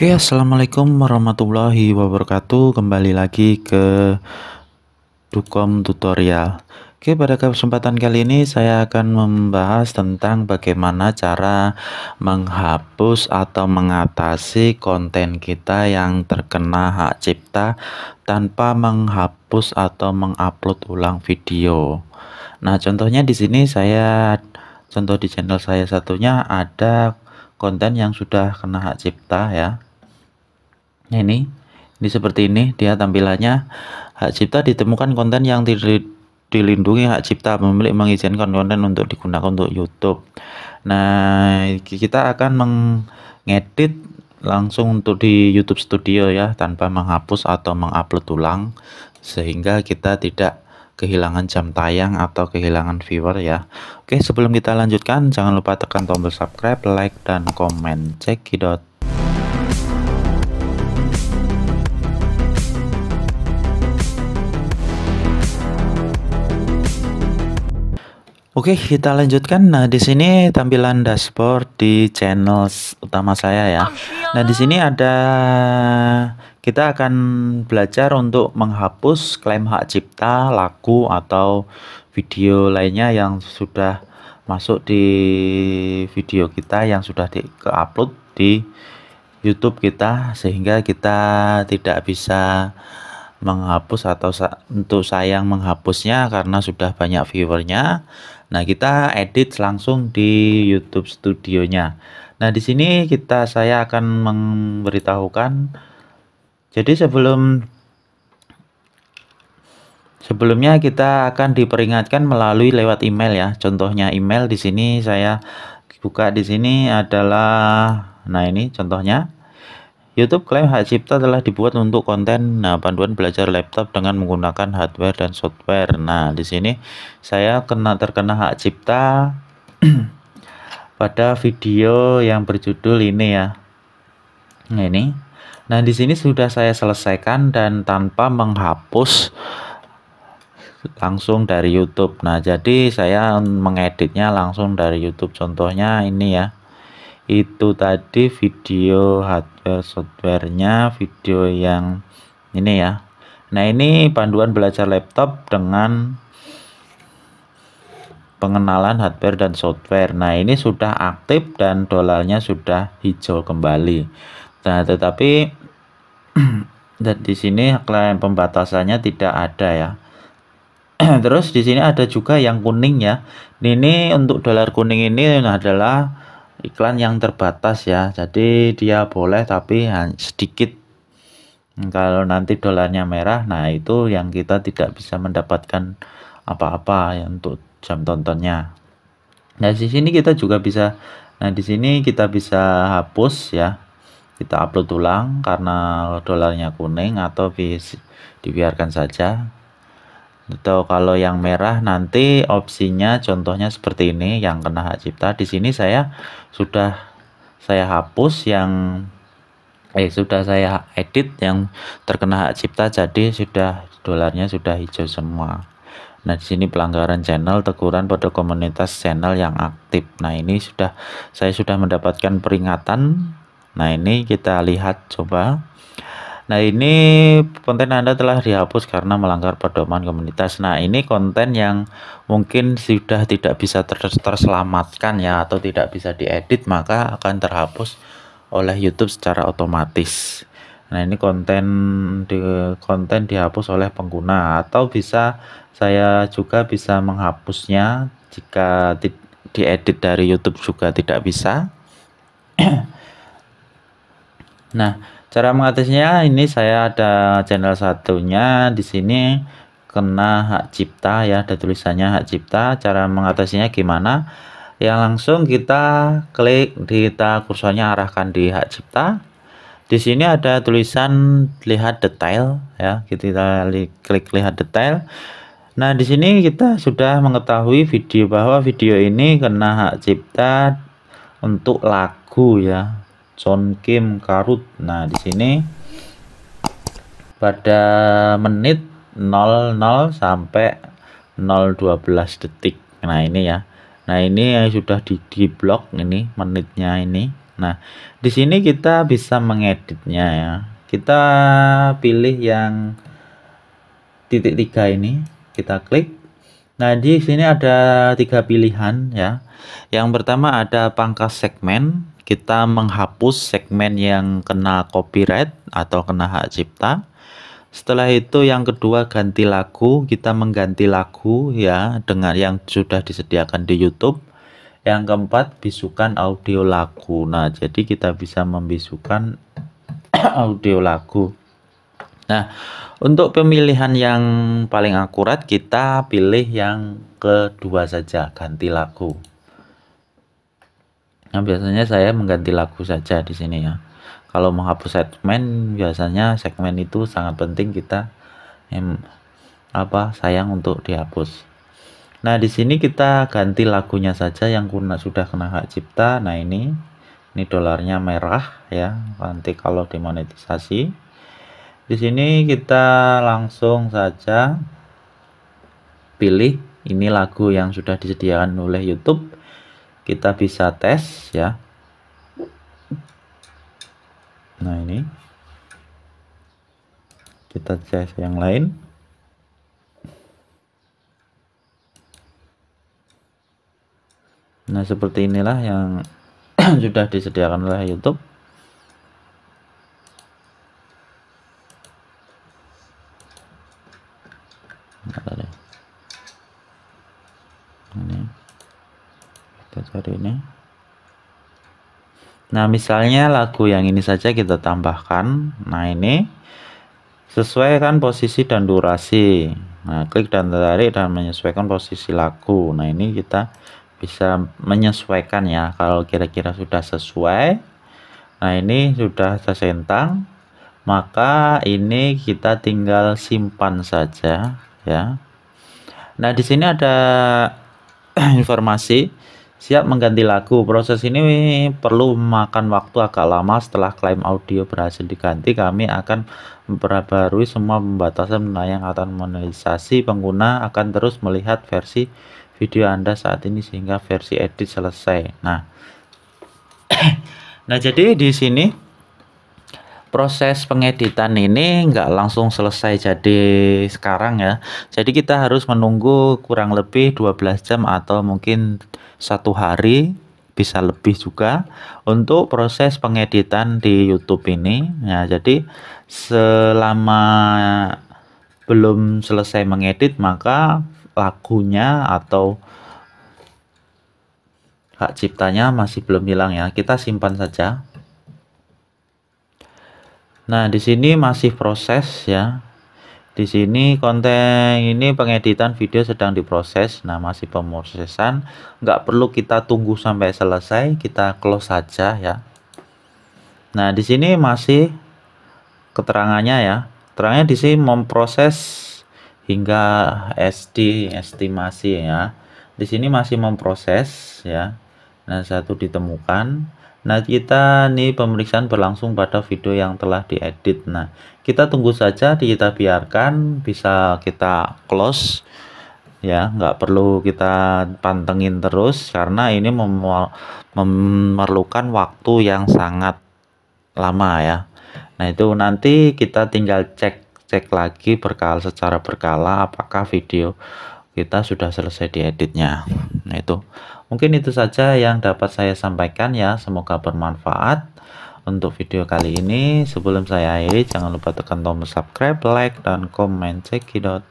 Oke, assalamualaikum warahmatullahi wabarakatuh. Kembali lagi ke Dukom Tutorial. Oke, pada kesempatan kali ini saya akan membahas tentang bagaimana cara menghapus atau mengatasi konten kita yang terkena hak cipta tanpa menghapus atau mengupload ulang video. Nah, contohnya di sini saya contoh di channel saya satunya ada konten yang sudah kena hak cipta ya ini ini seperti ini dia tampilannya hak cipta ditemukan konten yang dilindungi hak cipta pemilik mengizinkan konten untuk digunakan untuk YouTube nah kita akan mengedit langsung untuk di YouTube Studio ya tanpa menghapus atau mengupload ulang sehingga kita tidak kehilangan jam tayang atau kehilangan viewer ya Oke sebelum kita lanjutkan jangan lupa tekan tombol subscribe like dan komen cekidot Oke, kita lanjutkan. Nah, di sini tampilan dashboard di channel utama saya ya. Nah, di sini ada kita akan belajar untuk menghapus klaim hak cipta, lagu atau video lainnya yang sudah masuk di video kita yang sudah di upload di YouTube kita sehingga kita tidak bisa menghapus atau sa untuk sayang menghapusnya karena sudah banyak viewernya Nah, kita edit langsung di YouTube studionya Nah, di sini kita saya akan memberitahukan jadi sebelum Sebelumnya kita akan diperingatkan melalui lewat email ya. Contohnya email di sini saya buka di sini adalah nah ini contohnya YouTube klaim hak cipta telah dibuat untuk konten nah, panduan belajar laptop dengan menggunakan hardware dan software. Nah, di sini saya kena terkena hak cipta pada video yang berjudul ini ya. Nah, ini. Nah, di sini sudah saya selesaikan dan tanpa menghapus langsung dari YouTube. Nah, jadi saya mengeditnya langsung dari YouTube. Contohnya ini ya itu tadi video hardware softwarenya video yang ini ya nah ini panduan belajar laptop dengan pengenalan hardware dan software nah ini sudah aktif dan dolarnya sudah hijau kembali nah tetapi dan di sini klaim pembatasannya tidak ada ya terus di sini ada juga yang kuning ya ini untuk dolar kuning ini adalah iklan yang terbatas ya jadi dia boleh tapi sedikit hmm, kalau nanti dolarnya merah nah itu yang kita tidak bisa mendapatkan apa-apa ya untuk jam tontonnya nah di sini kita juga bisa nah di sini kita bisa hapus ya kita upload ulang karena dolarnya kuning atau dibiarkan saja atau kalau yang merah nanti opsinya contohnya seperti ini yang kena hak cipta di sini saya sudah saya hapus yang eh sudah saya edit yang terkena hak cipta jadi sudah dolarnya sudah hijau semua nah di sini pelanggaran channel teguran pada komunitas channel yang aktif nah ini sudah saya sudah mendapatkan peringatan nah ini kita lihat coba Nah, ini konten Anda telah dihapus karena melanggar pedoman komunitas. Nah, ini konten yang mungkin sudah tidak bisa ter terselamatkan ya atau tidak bisa diedit, maka akan terhapus oleh YouTube secara otomatis. Nah, ini konten di konten dihapus oleh pengguna atau bisa saya juga bisa menghapusnya jika di, diedit dari YouTube juga tidak bisa. nah, Cara mengatasinya ini saya ada channel satunya di sini kena hak cipta ya ada tulisannya hak cipta cara mengatasinya gimana Yang langsung kita klik di kita kursornya arahkan di hak cipta di sini ada tulisan lihat detail ya kita klik lihat detail nah di sini kita sudah mengetahui video bahwa video ini kena hak cipta untuk lagu ya Son Kim Karut. Nah, di sini pada menit 00 sampai 012 detik. Nah, ini ya. Nah, ini yang sudah di, di blok ini menitnya ini. Nah, di sini kita bisa mengeditnya ya. Kita pilih yang titik tiga ini, kita klik. Nah, di sini ada tiga pilihan ya. Yang pertama ada pangkas segmen, kita menghapus segmen yang kena copyright atau kena hak cipta. Setelah itu yang kedua ganti lagu, kita mengganti lagu ya dengan yang sudah disediakan di YouTube. Yang keempat bisukan audio lagu. Nah, jadi kita bisa membisukan audio lagu. Nah, untuk pemilihan yang paling akurat kita pilih yang kedua saja, ganti lagu. Nah, biasanya saya mengganti lagu saja di sini ya. Kalau menghapus segmen, biasanya segmen itu sangat penting kita em, apa sayang untuk dihapus. Nah, di sini kita ganti lagunya saja yang kuna sudah kena hak cipta. Nah, ini ini dolarnya merah ya. Nanti kalau dimonetisasi di sini kita langsung saja pilih ini lagu yang sudah disediakan oleh YouTube kita bisa tes ya nah ini kita tes yang lain nah seperti inilah yang sudah disediakan oleh YouTube Nah, misalnya lagu yang ini saja kita tambahkan. Nah, ini sesuaikan posisi dan durasi. Nah, klik dan tarik dan menyesuaikan posisi lagu. Nah, ini kita bisa menyesuaikan ya kalau kira-kira sudah sesuai. Nah, ini sudah tersentang. Maka ini kita tinggal simpan saja ya. Nah, di sini ada informasi Siap mengganti lagu. Proses ini perlu memakan waktu agak lama. Setelah klaim audio berhasil diganti, kami akan memperbarui semua pembatasan menayang atau monetisasi. Pengguna akan terus melihat versi video Anda saat ini sehingga versi edit selesai. Nah, nah jadi di sini proses pengeditan ini nggak langsung selesai jadi sekarang ya jadi kita harus menunggu kurang lebih 12 jam atau mungkin satu hari bisa lebih juga untuk proses pengeditan di YouTube ini ya jadi selama belum selesai mengedit maka lagunya atau hak ciptanya masih belum hilang ya kita simpan saja Nah, di sini masih proses ya. Di sini konten ini pengeditan video sedang diproses. Nah, masih pemrosesan. Nggak perlu kita tunggu sampai selesai, kita close saja ya. Nah, di sini masih keterangannya ya. terangnya di sini memproses hingga SD estimasi ya. Di sini masih memproses ya. Nah, satu ditemukan Nah, kita nih pemeriksaan berlangsung pada video yang telah diedit. Nah, kita tunggu saja, kita biarkan bisa kita close ya, nggak perlu kita pantengin terus karena ini memerlukan waktu yang sangat lama ya. Nah, itu nanti kita tinggal cek cek lagi berkala secara berkala apakah video kita sudah selesai dieditnya nah, itu mungkin itu saja yang dapat saya sampaikan ya semoga bermanfaat untuk video kali ini sebelum saya akhiri jangan lupa tekan tombol subscribe like dan komen cekidot